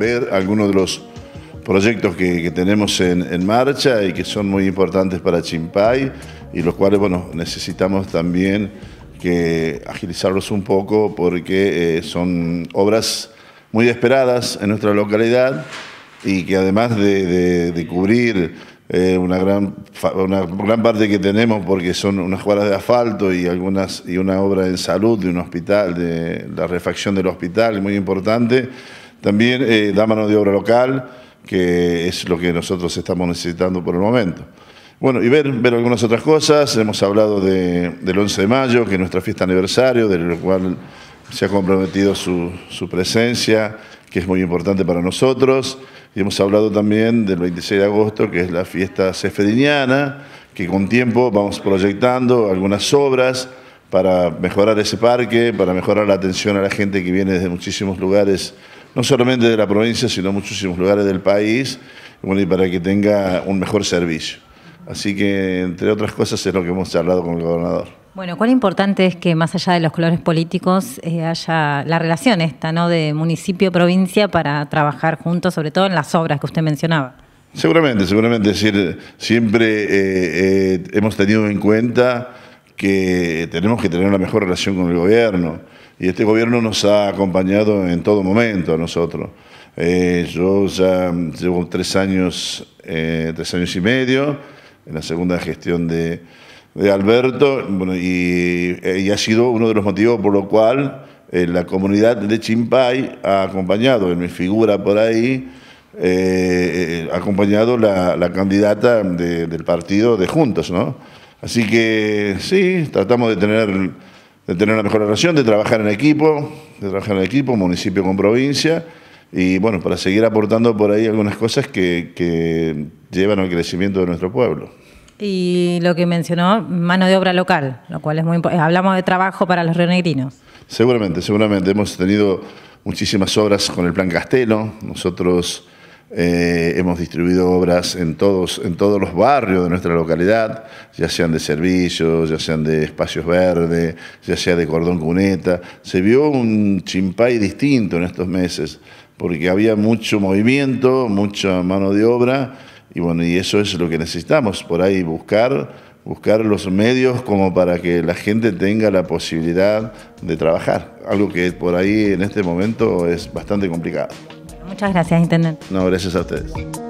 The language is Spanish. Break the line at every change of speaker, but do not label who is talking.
ver algunos de los proyectos que, tenemos en, marcha y que son muy importantes para Chimpay y los cuales bueno, necesitamos también que agilizarlos un poco porque eh, son obras muy esperadas en nuestra localidad y que además de, cubrir eh, una, gran, una gran parte que tenemos porque son unas cuadras de asfalto y algunas y una obra en salud de un hospital, de la refacción del hospital muy importante, también eh, da mano de obra local, que es lo que nosotros estamos necesitando por el momento. Bueno, y ver, ver algunas otras cosas. Hemos hablado de, del 11 de mayo, que es nuestra fiesta aniversario, del cual se ha comprometido su, su, presencia, que es muy importante para nosotros. Y hemos hablado también del 26 de agosto, que es la fiesta cefediniana, que con tiempo vamos proyectando algunas obras para mejorar ese parque, para mejorar la atención a la gente que viene desde muchísimos lugares no solamente de la provincia, sino muchísimos lugares del país, bueno, y para que tenga un mejor servicio. Así que, entre otras cosas, es lo que hemos charlado con el gobernador.
Bueno, cuál importante es que más allá de los colores políticos eh, haya la relación esta, ¿no? De municipio-provincia para trabajar juntos, sobre todo en las obras que usted mencionaba.
Seguramente, seguramente. Es decir, siempre eh, eh, hemos tenido en cuenta que tenemos que tener una mejor relación con el gobierno y este gobierno nos ha acompañado en todo momento a nosotros. Eh, yo ya llevo tres años, eh, tres años y medio en la segunda gestión de, Alberto eh, y, ha sido uno de los motivos por lo cual la comunidad de Chimpay ha acompañado, en mi figura por ahí, ha acompañado la, candidata del partido de Juntos, ¿no? Así que sí, tratamos de tener de tener una mejor relación, de trabajar en equipo, de trabajar en equipo, municipio con provincia, y bueno, para seguir aportando por ahí algunas cosas que, que llevan al crecimiento de nuestro pueblo.
Y lo que mencionó, mano de obra local, lo cual es muy importante. Hablamos de trabajo para los rionegrinos.
Seguramente, seguramente. Hemos tenido muchísimas obras con el Plan Castelo. Nosotros eh, hemos distribuido obras en todos, en todos los barrios de nuestra localidad, ya sean de servicios, ya sean de espacios verdes, ya sea de cordón cuneta. Se vio un chimpay distinto en estos meses, porque había mucho movimiento, mucha mano de obra, y bueno, y eso es lo que necesitamos, por ahí buscar buscar los medios como para que la gente tenga la posibilidad de trabajar, algo que por ahí en este momento es bastante complicado.
Muchas gracias, Intendente.
No, gracias a ustedes.